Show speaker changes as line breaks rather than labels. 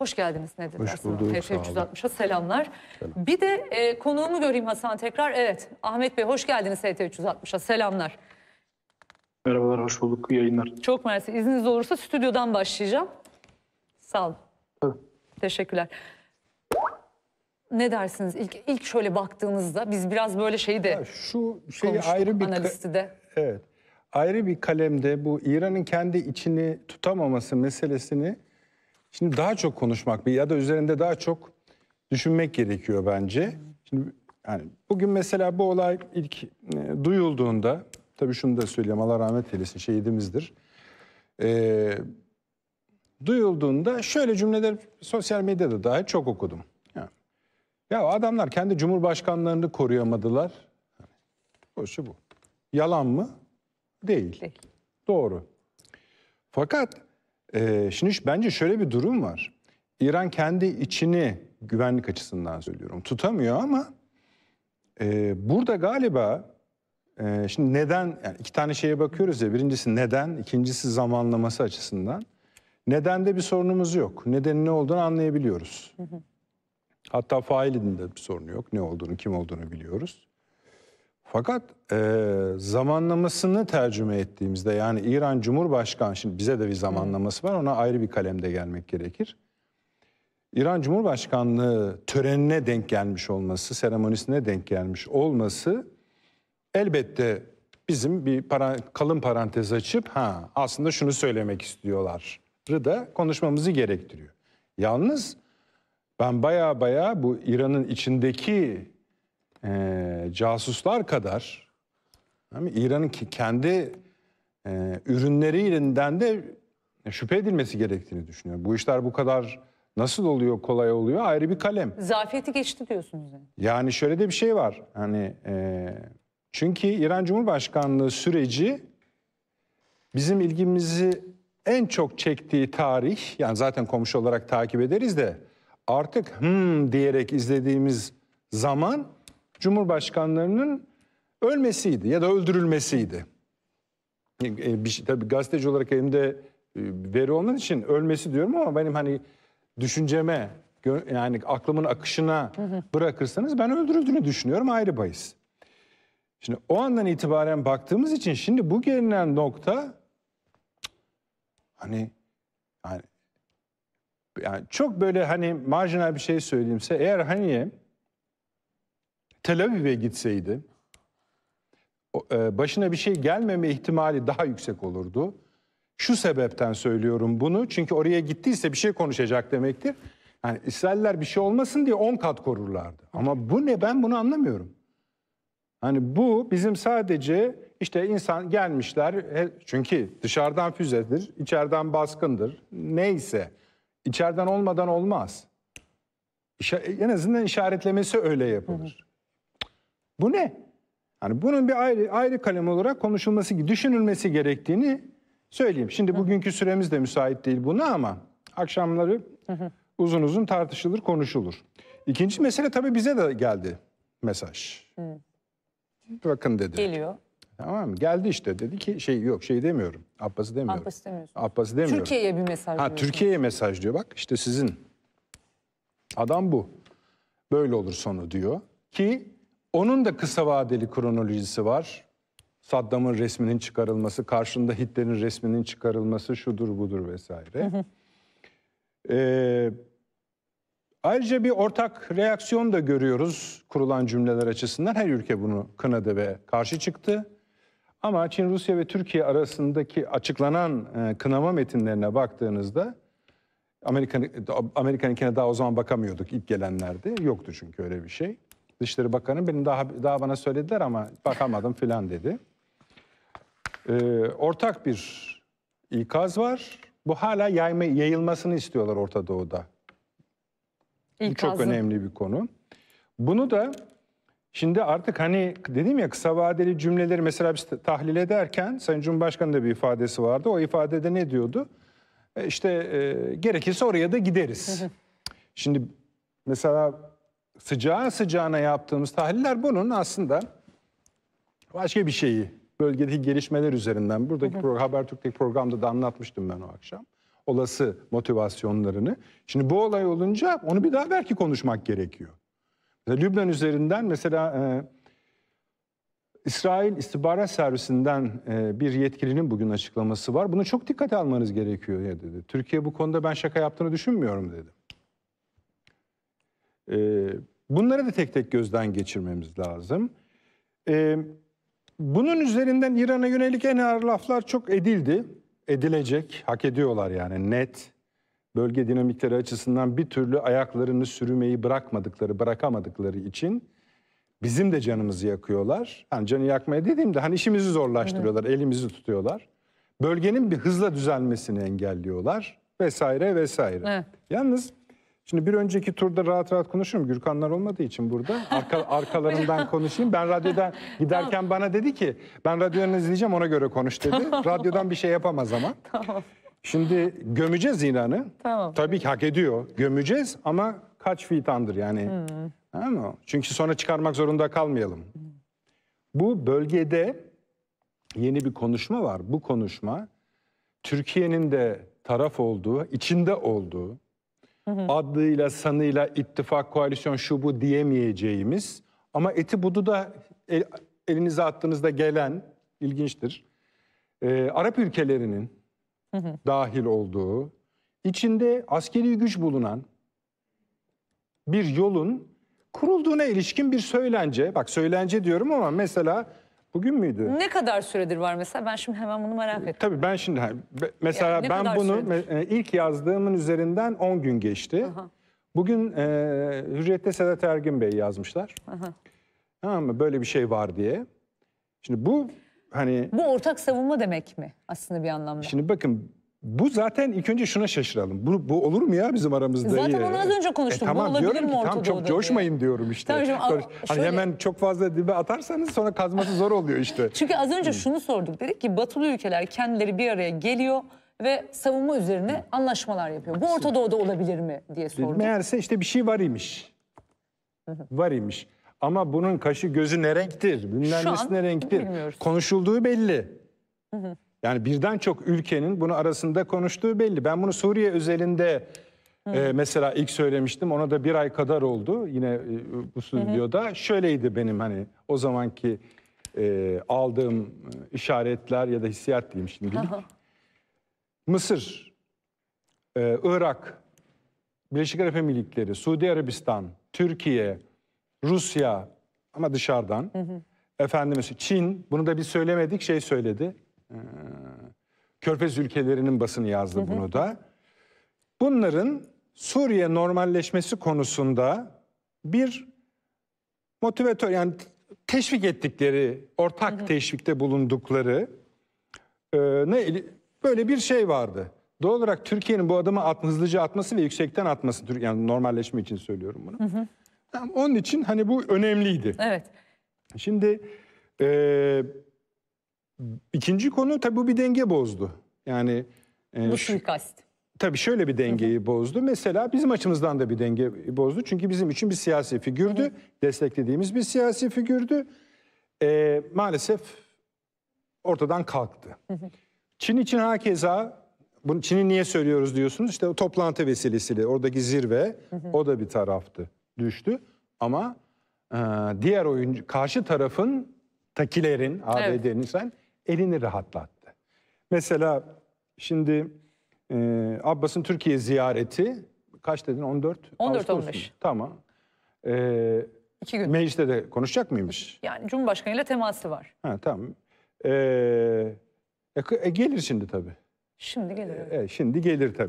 Hoş geldiniz Nedir Hoş Aslan. bulduk. TRT 360'a selamlar. Selam. Bir de e, konuğumu göreyim Hasan tekrar. Evet Ahmet Bey hoş geldiniz TRT 360'a selamlar. Merhabalar, hoş bulduk. yayınlar. Çok mersi. İzniniz olursa stüdyodan başlayacağım. Sağ olun. Tabii. Teşekkürler. Ne dersiniz? ilk ilk şöyle baktığınızda biz biraz böyle şeyi de ya şu şey ayrı bir analisti de.
Evet. Ayrı bir kalemde bu İran'ın kendi içini tutamaması meselesini Şimdi daha çok konuşmak ya da üzerinde daha çok düşünmek gerekiyor bence. Şimdi yani bugün mesela bu olay ilk e, duyulduğunda tabii şunu da söyleyeyim Allah rahmet eylesin şehidimizdir. E, duyulduğunda şöyle cümleler sosyal medyada daha çok okudum. Ya, ya adamlar kendi cumhurbaşkanlarını koruyamadılar. Boşu bu. Yalan mı? Değil. Değil. Doğru. Fakat ee, şimdi bence şöyle bir durum var. İran kendi içini güvenlik açısından söylüyorum tutamıyor ama e, burada galiba e, şimdi neden yani iki tane şeye bakıyoruz ya birincisi neden ikincisi zamanlaması açısından neden de bir sorunumuz yok nedenin ne olduğunu anlayabiliyoruz. Hı hı. Hatta failinde bir sorunu yok ne olduğunu kim olduğunu biliyoruz. Fakat e, zamanlamasını tercüme ettiğimizde yani İran Cumhurbaşkanı şimdi bize de bir zamanlaması var ona ayrı bir kalemde gelmek gerekir. İran Cumhurbaşkanlığı törenine denk gelmiş olması, seremonisine denk gelmiş olması elbette bizim bir para, kalın parantez açıp ha aslında şunu söylemek istiyorlar da konuşmamızı gerektiriyor. Yalnız ben baya baya bu İran'ın içindeki e, casuslar kadar yani İran'ın kendi e, ürünlerinden de şüphe edilmesi gerektiğini düşünüyorum. Bu işler bu kadar nasıl oluyor, kolay oluyor ayrı bir kalem.
Zafiyeti geçti diyorsunuz
yani. şöyle de bir şey var. Hani e, çünkü İran Cumhurbaşkanlığı süreci bizim ilgimizi en çok çektiği tarih yani zaten komşu olarak takip ederiz de artık hmm diyerek izlediğimiz zaman cumhurbaşkanlarının ölmesiydi ya da öldürülmesiydi. E, e, bir şey, tabii gazeteci olarak elimde e, veri olmadığı için ölmesi diyorum ama benim hani düşünceme yani aklımın akışına bırakırsanız ben öldürüldüğünü düşünüyorum ayrı bahis. Şimdi o andan itibaren baktığımız için şimdi bu gelinen nokta hani yani, yani çok böyle hani marjinal bir şey söyleyeyimse eğer hani Tel Aviv'e gitseydi e, başına bir şey gelmeme ihtimali daha yüksek olurdu. Şu sebepten söylüyorum bunu çünkü oraya gittiyse bir şey konuşacak demektir. Yani İsrailler bir şey olmasın diye on kat korurlardı. Ama bu ne ben bunu anlamıyorum. Hani bu bizim sadece işte insan gelmişler çünkü dışarıdan füzedir, içeriden baskındır. Neyse içeriden olmadan olmaz. en azından işaretlemesi öyle yapılır. Hı hı. Bu ne? Yani bunun bir ayrı ayrı kalem olarak konuşulması, düşünülmesi gerektiğini söyleyeyim. Şimdi bugünkü süremiz de müsait değil buna ama akşamları uzun uzun tartışılır, konuşulur. İkinci mesele tabii bize de geldi mesaj. Bakın dedi. Geliyor. Tamam mı? Geldi işte dedi ki şey yok şey demiyorum. Abbas'ı demiyorum. Abbas'ı demiyorsun. Abbas'ı demiyorum. Türkiye'ye bir mesaj Ha Türkiye'ye mesaj diyor bak işte sizin. Adam bu. Böyle olur sonu diyor. Ki onun da kısa vadeli kronolojisi var. Saddam'ın resminin çıkarılması, karşında Hitler'in resminin çıkarılması şudur budur vesaire. Ee, ayrıca bir ortak reaksiyon da görüyoruz kurulan cümleler açısından. Her ülke bunu kınadı ve karşı çıktı. Ama Çin, Rusya ve Türkiye arasındaki açıklanan e, kınama metinlerine baktığınızda Amerikan Amerikan'ınkine daha o zaman bakamıyorduk ilk gelenlerde. Yoktu çünkü öyle bir şey. Dışişleri Bakanı benim daha daha bana söylediler ama bakamadım filan dedi. Ee, ortak bir ikaz var. Bu hala yayma, yayılmasını istiyorlar Orta Doğu'da. İkazı. Bu çok önemli bir konu. Bunu da şimdi artık hani dedim ya kısa vadeli cümleleri mesela biz tahlil ederken Sayın Cumhurbaşkanı da bir ifadesi vardı. O ifadede ne diyordu? E işte e, gerekirse oraya da gideriz. Şimdi mesela sıcağı sıcağına yaptığımız tahliller bunun aslında başka bir şeyi. Bölgedeki gelişmeler üzerinden. Buradaki evet. program, Habertürk'teki programda da anlatmıştım ben o akşam. Olası motivasyonlarını. Şimdi bu olay olunca onu bir daha belki konuşmak gerekiyor. Mesela Lübnan üzerinden mesela e, İsrail İstihbarat Servisinden e, bir yetkilinin bugün açıklaması var. Bunu çok dikkat almanız gerekiyor dedi. Türkiye bu konuda ben şaka yaptığını düşünmüyorum dedim. E, bunları da tek tek gözden geçirmemiz lazım. E, bunun üzerinden İran'a yönelik en ağır laflar çok edildi. Edilecek, hak ediyorlar yani net. Bölge dinamikleri açısından bir türlü ayaklarını sürmeyi bırakmadıkları, bırakamadıkları için bizim de canımızı yakıyorlar. Hani canı yakmaya dediğimde hani işimizi zorlaştırıyorlar, evet. elimizi tutuyorlar. Bölgenin bir hızla düzelmesini engelliyorlar vesaire vesaire. Evet. Yalnız Şimdi bir önceki turda rahat rahat konuşurum. Gürkanlar olmadığı için burada. Arka, arkalarından konuşayım. Ben radyodan giderken tamam. bana dedi ki ben radyodan izleyeceğim ona göre konuş dedi. Tamam. Radyodan bir şey yapamaz ama. Tamam. Şimdi gömeceğiz İran'ı. Tamam. Tabii ki hak ediyor. Gömeceğiz ama kaç fitandır yani. Hmm. Değil Çünkü sonra çıkarmak zorunda kalmayalım. Bu bölgede yeni bir konuşma var. Bu konuşma Türkiye'nin de taraf olduğu, içinde olduğu, adıyla sanıyla ittifak, koalisyon şu bu diyemeyeceğimiz ama eti budu da el, elinize attığınızda gelen ilginçtir. Ee, Arap ülkelerinin dahil olduğu, içinde askeri güç bulunan bir yolun kurulduğuna ilişkin bir söylence. Bak söylence diyorum ama mesela Bugün müydü?
Ne kadar süredir var mesela? Ben şimdi hemen bunu merak ettim. Tabii
ben şimdi mesela yani ben bunu süredir? E, ilk yazdığımın üzerinden 10 gün geçti. Aha. Bugün e, Hürriyet'te Sedat Ergin Bey yazmışlar. Aha. Tamam mı? Böyle bir şey var diye. Şimdi bu hani...
Bu ortak savunma demek mi aslında bir anlamda?
Şimdi bakın bu zaten ilk önce şuna şaşıralım. Bu, bu olur mu ya bizim aramızda? Zaten onu az önce e, konuştum. E, tamam bu diyorum ki tam çok coşmayın diyorum işte. Tabii canım, hani şöyle... hemen çok fazla dibe atarsanız sonra kazması zor oluyor işte. Çünkü az önce
şunu sorduk. Dedik ki batılı ülkeler kendileri bir araya geliyor ve savunma üzerine anlaşmalar yapıyor. Bu Orta Doğu'da olabilir mi diye sorduk.
Meğerse işte bir şey var imiş. Var imiş. Ama bunun kaşı gözü ne renktir, bilmem nesi ne renktir. Bilmiyoruz. Konuşulduğu belli. Hı hı. Yani birden çok ülkenin bunu arasında konuştuğu belli. Ben bunu Suriye özelinde e, mesela ilk söylemiştim. Ona da bir ay kadar oldu yine e, bu stüdyoda. Hı hı. Şöyleydi benim hani o zamanki e, aldığım işaretler ya da hissiyat diyeyim şimdilik. Mısır, e, Irak, Birleşik Arap Emirlikleri, Suudi Arabistan, Türkiye, Rusya ama dışarıdan. Hı hı. Efendimiz Çin bunu da bir söylemedik şey söyledi. Ee, Körfez ülkelerinin basını yazdı bunu da. Bunların Suriye normalleşmesi konusunda bir motivatör yani teşvik ettikleri, ortak teşvikte bulundukları e, ne böyle bir şey vardı. Doğal olarak Türkiye'nin bu adımı at, hızlıca atması ve yüksekten atması yani normalleşme için söylüyorum bunu. Hı hı. onun için hani bu önemliydi. Evet. Şimdi e, İkinci konu tabii bu bir denge bozdu. Yani e, bu suikast. Tabii şöyle bir dengeyi hı hı. bozdu. Mesela bizim açımızdan da bir denge bozdu. Çünkü bizim için bir siyasi figürdü. Hı hı. Desteklediğimiz bir siyasi figürdü. E, maalesef ortadan kalktı. Hı hı. Çin için hakeza, bunu Çin'i niye söylüyoruz diyorsunuz. İşte o toplantı vesilesiyle oradaki zirve hı hı. o da bir taraftı. Düştü ama e, diğer oyuncu karşı tarafın takilerin ABD'nin evet. sen elini rahatlattı. Mesela şimdi e, Abbas'ın Türkiye ziyareti kaç dedin 14? 14 15. Tamam. E, İki gün. Mecliste de konuşacak mıymış?
Yani Cumhurbaşkanı ile teması var.
Ha, tamam. E, e, e, gelir şimdi tabii. Şimdi gelir. E, e şimdi gelir tabii.